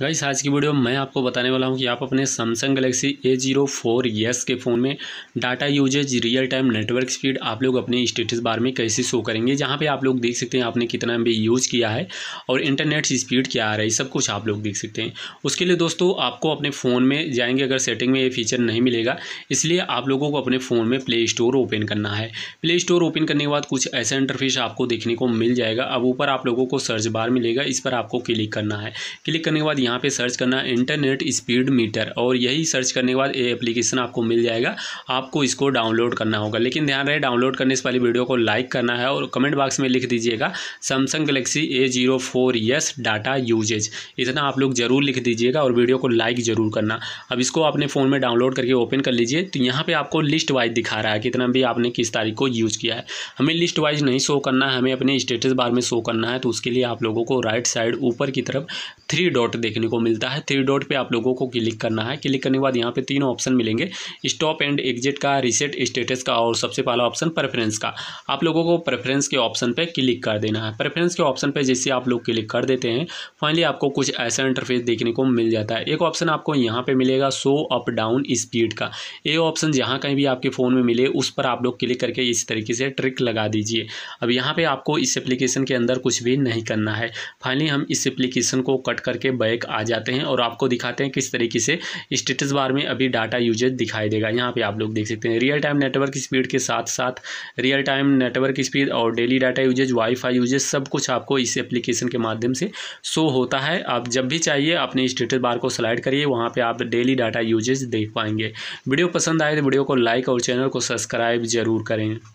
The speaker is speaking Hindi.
गाइस आज की वीडियो मैं आपको बताने वाला हूं कि आप अपने Samsung Galaxy A zero four S के फ़ोन में data usage real time network speed आप लोग अपने स्टेटस बार में कैसे शो करेंगे जहां पे आप लोग देख सकते हैं आपने कितना भी यूज़ किया है और इंटरनेट स्पीड क्या आ रही है सब कुछ आप लोग देख सकते हैं उसके लिए दोस्तों आपको अपने फ़ोन में जाएंगे अगर सेटिंग में ये फीचर नहीं मिलेगा इसलिए आप लोगों को अपने फ़ोन में प्ले स्टोर ओपन करना है प्ले स्टोर ओपन करने के बाद कुछ ऐसा इंटरफेस आपको देखने को मिल जाएगा अब ऊपर आप लोगों को सर्च बार मिलेगा इस पर आपको क्लिक करना है क्लिक करने के बाद यहाँ पे सर्च करना इंटरनेट स्पीड मीटर और यही सर्च करने के बाद ये एप्लीकेशन आपको मिल जाएगा आपको इसको डाउनलोड करना होगा लेकिन ध्यान रहे डाउनलोड करने से पहले वीडियो को लाइक करना है और कमेंट बॉक्स में लिख दीजिएगा Samsung Galaxy A zero four S data usage इतना आप लोग ज़रूर लिख दीजिएगा और वीडियो को लाइक ज़रूर करना अब इसको अपने फ़ोन में डाउनलोड करके ओपन कर लीजिए तो यहाँ पर आपको लिस्ट वाइज दिखा रहा है कितना भी आपने किस तारीख को यूज़ किया है हमें लिस्ट वाइज नहीं शो करना है हमें अपने स्टेटस बार में शो करना है तो उसके लिए आप लोगों को राइट साइड ऊपर की तरफ थ्री डॉट देख देखने को मिलता है थ्री डॉट पे आप लोगों को क्लिक करना है क्लिक करने के बाद यहाँ पे तीनों ऑप्शन मिलेंगे स्टॉप एंड एग्जिट का रिसेट स्टेटस का और सबसे पहला ऑप्शन प्रेफरेंस का आप लोगों को प्रेफरेंस के ऑप्शन पर क्लिक कर देना है प्रेफरेंस के ऑप्शन पर जैसे आप लोग क्लिक कर देते हैं फाइनली आपको कुछ ऐसा इंटरफेस देखने को मिल जाता है एक ऑप्शन आपको यहाँ पर मिलेगा शो अप डाउन स्पीड का ये ऑप्शन जहाँ कहीं भी आपके फ़ोन में मिले उस पर आप लोग क्लिक करके इस तरीके से ट्रिक लगा दीजिए अब यहाँ पर आपको इस एप्लीकेशन के अंदर कुछ भी नहीं करना है फाइनली हम इस एप्लीकेशन को कट करके बैक आ जाते हैं और आपको दिखाते हैं किस तरीके से स्टेटस बार में अभी डाटा यूजेज दिखाई देगा यहाँ पे आप लोग देख सकते हैं रियल टाइम नेटवर्क स्पीड के साथ साथ रियल टाइम नेटवर्क स्पीड और daily data usage wifi usage सब कुछ आपको इस एप्लीकेशन के माध्यम से शो होता है आप जब भी चाहिए अपने स्टेटस बार को सिलाइड करिए वहाँ पर आप डेली डाटा यूजेज देख पाएंगे वीडियो पसंद आए तो वीडियो को लाइक और चैनल को सब्सक्राइब जरूर करें